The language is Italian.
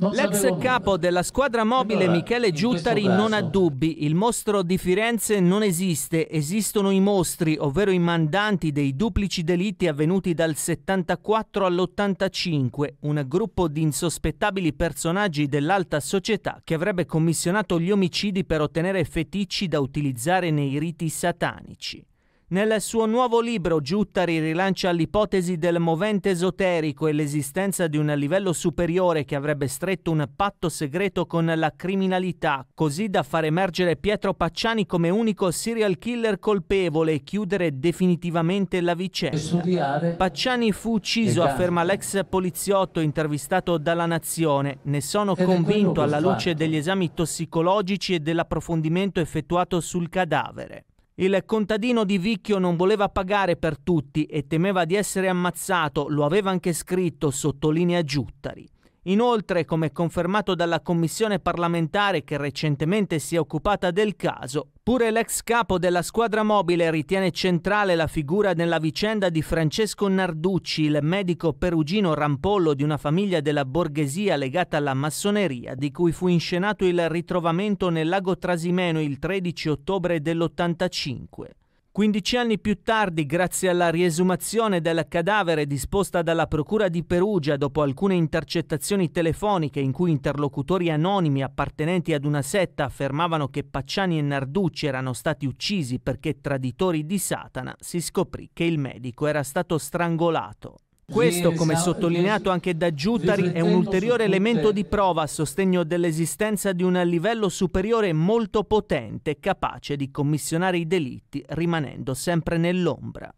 L'ex capo della squadra mobile Michele Giuttari non ha dubbi, il mostro di Firenze non esiste, esistono i mostri, ovvero i mandanti dei duplici delitti avvenuti dal 74 all'85, un gruppo di insospettabili personaggi dell'alta società che avrebbe commissionato gli omicidi per ottenere feticci da utilizzare nei riti satanici. Nel suo nuovo libro Giuttari rilancia l'ipotesi del movente esoterico e l'esistenza di un livello superiore che avrebbe stretto un patto segreto con la criminalità, così da far emergere Pietro Pacciani come unico serial killer colpevole e chiudere definitivamente la vicenda. Pacciani fu ucciso, afferma l'ex poliziotto intervistato dalla Nazione. Ne sono convinto alla luce degli esami tossicologici e dell'approfondimento effettuato sul cadavere. Il contadino di Vicchio non voleva pagare per tutti e temeva di essere ammazzato, lo aveva anche scritto, sottolinea Giuttari. Inoltre, come confermato dalla commissione parlamentare che recentemente si è occupata del caso, pure l'ex capo della squadra mobile ritiene centrale la figura nella vicenda di Francesco Narducci, il medico perugino rampollo di una famiglia della borghesia legata alla massoneria, di cui fu inscenato il ritrovamento nel lago Trasimeno il 13 ottobre dell'85. 15 anni più tardi, grazie alla riesumazione del cadavere disposta dalla Procura di Perugia dopo alcune intercettazioni telefoniche in cui interlocutori anonimi appartenenti ad una setta affermavano che Pacciani e Narducci erano stati uccisi perché traditori di Satana, si scoprì che il medico era stato strangolato. Questo, come esatto. sottolineato anche da Giuttari, è un ulteriore elemento di prova a sostegno dell'esistenza di un livello superiore molto potente, capace di commissionare i delitti rimanendo sempre nell'ombra.